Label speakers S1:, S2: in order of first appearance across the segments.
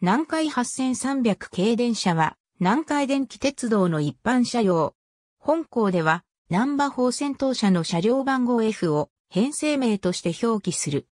S1: 南海8300系電車は、南海電気鉄道の一般車両。本校では、南波法線当車の車両番号 F を編成名として表記する。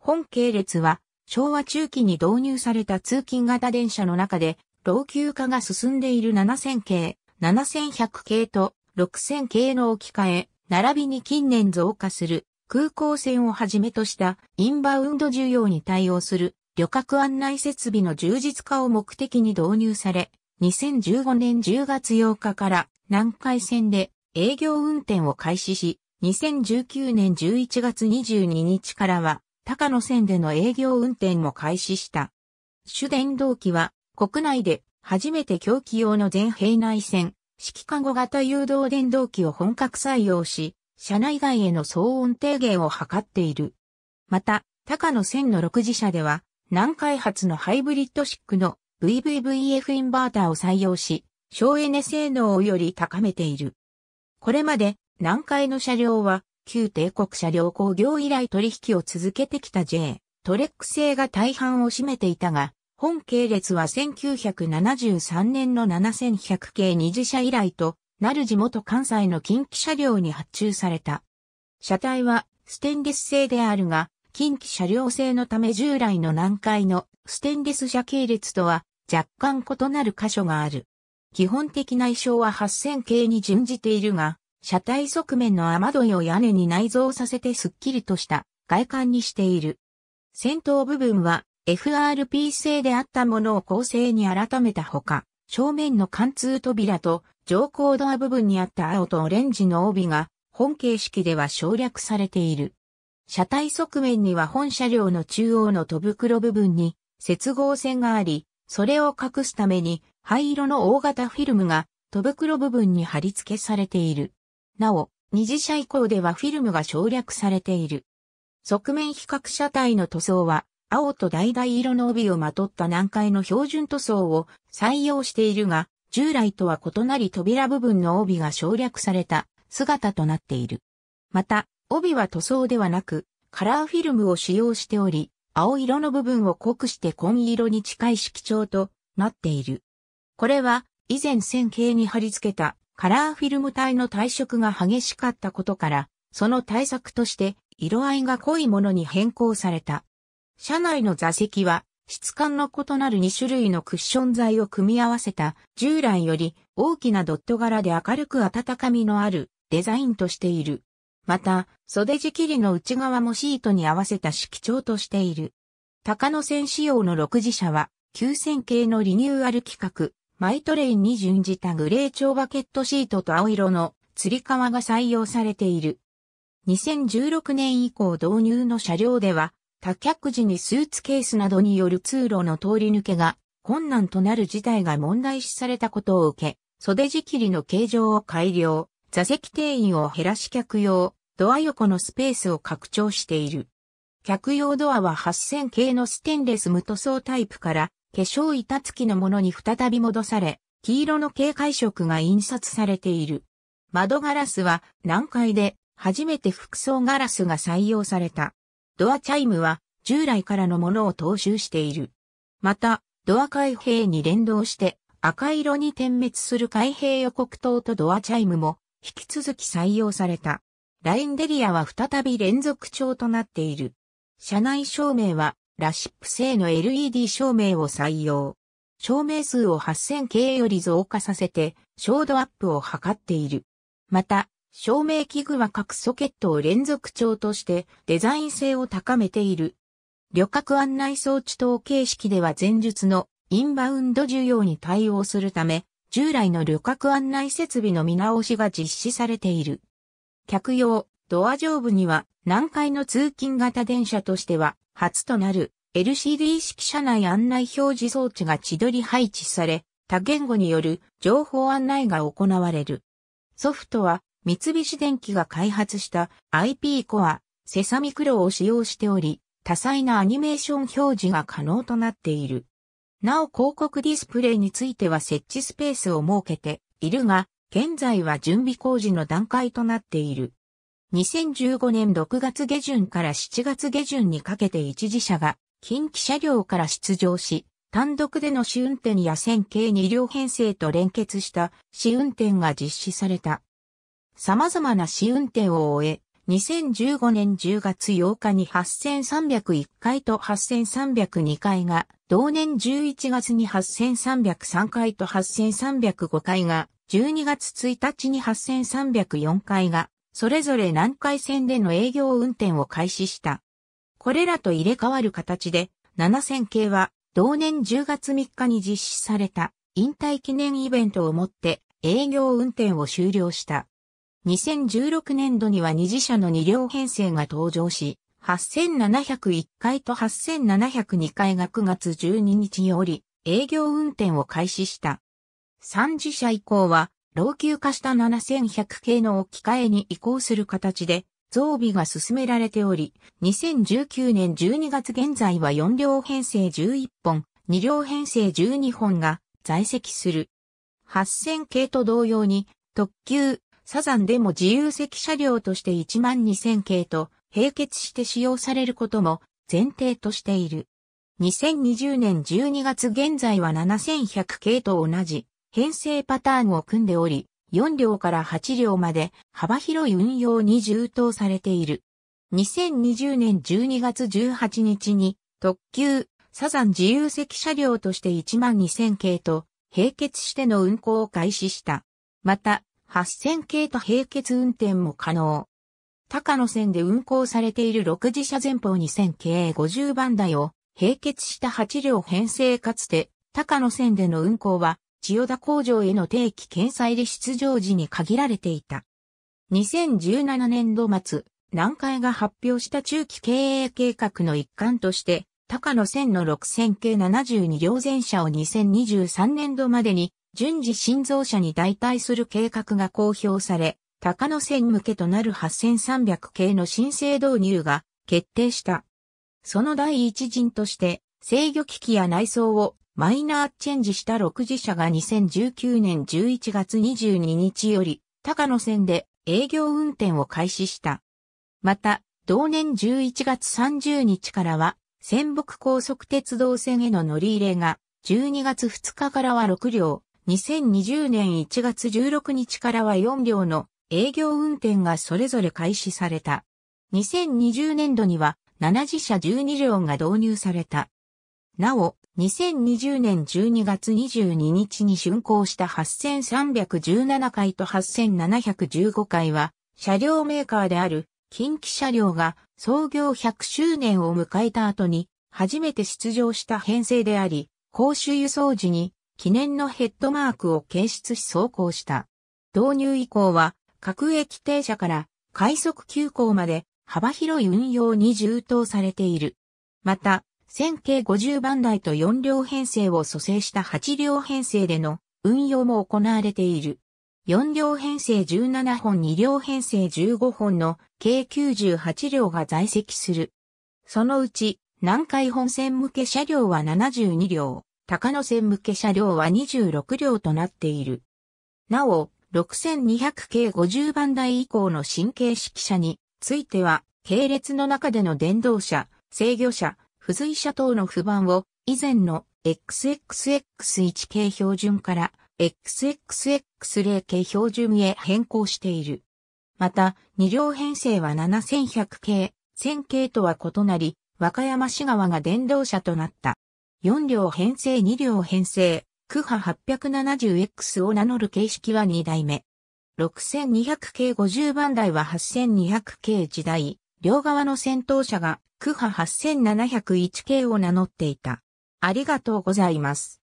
S1: 本系列は、昭和中期に導入された通勤型電車の中で、老朽化が進んでいる7000系、7100系と6000系の置き換え、並びに近年増加する空港線をはじめとしたインバウンド需要に対応する旅客案内設備の充実化を目的に導入され、2015年10月8日から南海線で営業運転を開始し、2019年11月22日からは高野線での営業運転も開始した。主電動機は国内で初めて狂気用の全平内線、式化護型誘導電動機を本格採用し、車内外への騒音低減を図っている。また、高野線の6次車では、南開発のハイブリッドシックの VVVF インバーターを採用し、省エネ性能をより高めている。これまで南海の車両は旧帝国車両工業以来取引を続けてきた J、トレック製が大半を占めていたが、本系列は1973年の7100系二次車以来と、なる地元関西の近畿車両に発注された。車体はステンレス製であるが、近畿車両製のため従来の南海のステンレス車系列とは若干異なる箇所がある。基本的な衣装は8000系に準じているが、車体側面の雨どいを屋根に内蔵させてスッキリとした外観にしている。先頭部分は FRP 製であったものを構成に改めたほか、正面の貫通扉と乗降ドア部分にあった青とオレンジの帯が本形式では省略されている。車体側面には本車両の中央の戸袋部分に接合線があり、それを隠すために灰色の大型フィルムが戸袋部分に貼り付けされている。なお、二次車以降ではフィルムが省略されている。側面比較車体の塗装は、青と橙色の帯をまとった南海の標準塗装を採用しているが、従来とは異なり扉部分の帯が省略された姿となっている。また、帯は塗装ではなく、カラーフィルムを使用しており、青色の部分を濃くして紺色に近い色調となっている。これは以前線形に貼り付けたカラーフィルム体の体色が激しかったことから、その対策として色合いが濃いものに変更された。車内の座席は質感の異なる2種類のクッション材を組み合わせた従来より大きなドット柄で明るく温かみのあるデザインとしている。また、袖地切りの内側もシートに合わせた色調としている。高野線仕様の6次車は、9000系のリニューアル規格、マイトレインに準じたグレー超バケットシートと青色の釣り革が採用されている。2016年以降導入の車両では、多客時にスーツケースなどによる通路の通り抜けが困難となる事態が問題視されたことを受け、袖仕切りの形状を改良、座席定員を減らし客用、ドア横のスペースを拡張している。客用ドアは8000系のステンレス無塗装タイプから化粧板付きのものに再び戻され、黄色の警戒色が印刷されている。窓ガラスは南海で初めて服装ガラスが採用された。ドアチャイムは従来からのものを踏襲している。また、ドア開閉に連動して赤色に点滅する開閉予告灯とドアチャイムも引き続き採用された。ラインデリアは再び連続調となっている。車内照明は、ラシップ製の LED 照明を採用。照明数を 8000K より増加させて、照度アップを図っている。また、照明器具は各ソケットを連続調としてデザイン性を高めている。旅客案内装置等形式では前述のインバウンド需要に対応するため、従来の旅客案内設備の見直しが実施されている。客用、ドア上部には南海の通勤型電車としては初となる LCD 式車内案内表示装置が千鳥配置され、多言語による情報案内が行われる。ソフトは三菱電機が開発した IP コア、セサミクロを使用しており、多彩なアニメーション表示が可能となっている。なお広告ディスプレイについては設置スペースを設けているが、現在は準備工事の段階となっている。2015年6月下旬から7月下旬にかけて一時車が近畿車両から出場し、単独での試運転や線形2両編成と連結した試運転が実施された。様々な試運転を終え、2015年10月8日に8301回と8302回が、同年11月に8303回と8305回が12月1日に8304回が、それぞれ南海線での営業運転を開始した。これらと入れ替わる形で、7000系は、同年10月3日に実施された、引退記念イベントをもって、営業運転を終了した。2016年度には二次車の二両編成が登場し、8701回と8702回が9月12日より営業運転を開始した。三次車以降は、老朽化した7100系の置き換えに移行する形で、増備が進められており、2019年12月現在は4両編成11本、2両編成12本が在籍する。8000系と同様に、特急、サザンでも自由席車両として12000系と並結して使用されることも前提としている。2020年12月現在は7100系と同じ編成パターンを組んでおり、4両から8両まで幅広い運用に充当されている。2020年12月18日に特急サザン自由席車両として1万2000系と並結しての運行を開始した。また、8000系と並結運転も可能。高野線で運行されている6次車前方2000系50番台を並結した8両編成かつて高野線での運行は千代田工場への定期検査入り出場時に限られていた。2017年度末、南海が発表した中期経営計画の一環として、高野線の6000系72両全車を2023年度までに順次新造車に代替する計画が公表され、高野線向けとなる8300系の申請導入が決定した。その第一陣として、制御機器や内装をマイナーチェンジした6次社が2019年11月22日より高野線で営業運転を開始した。また、同年11月30日からは、仙北高速鉄道線への乗り入れが、12月2日からは6両、2020年1月16日からは4両の営業運転がそれぞれ開始された。2020年度には7次社12両が導入された。なお、2020年12月22日に竣工した8317回と8715回は、車両メーカーである近畿車両が創業100周年を迎えた後に、初めて出場した編成であり、公衆輸送時に記念のヘッドマークを検出し走行した。導入以降は、各駅停車から快速急行まで幅広い運用に充当されている。また、1000系50番台と4両編成を蘇生した8両編成での運用も行われている。4両編成17本2両編成15本の計98両が在籍する。そのうち南海本線向け車両は72両、高野線向け車両は26両となっている。なお、6200系50番台以降の神経式車については、系列の中での電動車、制御車、付随者等の不満を以前の XXX1 系標準から XXX0 系標準へ変更している。また、2両編成は7100系、1000系とは異なり、和歌山市側が電動車となった。4両編成2両編成、区波 870X を名乗る形式は2代目。6200系50番台は8200系時代、両側の先頭車がクハ8701系を名乗っていた。ありがとうございます。